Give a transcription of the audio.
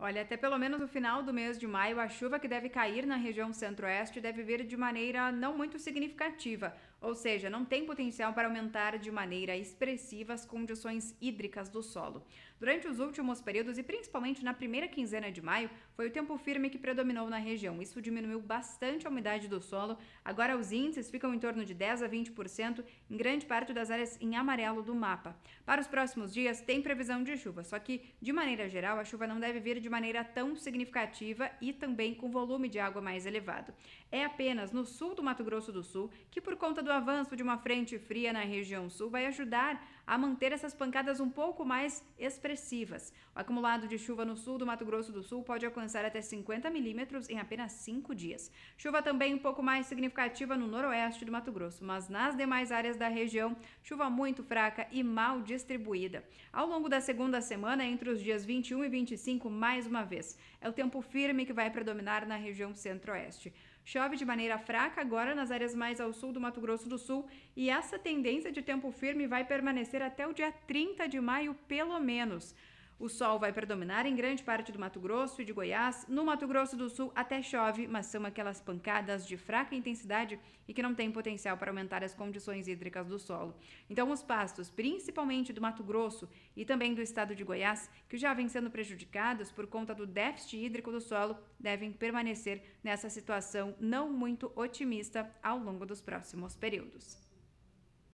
Olha, até pelo menos no final do mês de maio, a chuva que deve cair na região centro-oeste deve vir de maneira não muito significativa, ou seja, não tem potencial para aumentar de maneira expressiva as condições hídricas do solo. Durante os últimos períodos e principalmente na primeira quinzena de maio, foi o tempo firme que predominou na região. Isso diminuiu bastante a umidade do solo. Agora os índices ficam em torno de 10 a 20% em grande parte das áreas em amarelo do mapa. Para os próximos dias tem previsão de chuva, só que de maneira geral a chuva não deve vir de de maneira tão significativa e também com volume de água mais elevado. É apenas no sul do Mato Grosso do Sul que, por conta do avanço de uma frente fria na região sul, vai ajudar a manter essas pancadas um pouco mais expressivas. O acumulado de chuva no sul do Mato Grosso do Sul pode alcançar até 50 milímetros em apenas 5 dias. Chuva também um pouco mais significativa no noroeste do Mato Grosso, mas nas demais áreas da região, chuva muito fraca e mal distribuída. Ao longo da segunda semana, entre os dias 21 e 25, mais mais uma vez. É o tempo firme que vai predominar na região centro-oeste. Chove de maneira fraca agora nas áreas mais ao sul do Mato Grosso do Sul e essa tendência de tempo firme vai permanecer até o dia 30 de maio, pelo menos. O sol vai predominar em grande parte do Mato Grosso e de Goiás. No Mato Grosso do Sul até chove, mas são aquelas pancadas de fraca intensidade e que não têm potencial para aumentar as condições hídricas do solo. Então, os pastos, principalmente do Mato Grosso e também do estado de Goiás, que já vêm sendo prejudicados por conta do déficit hídrico do solo, devem permanecer nessa situação não muito otimista ao longo dos próximos períodos.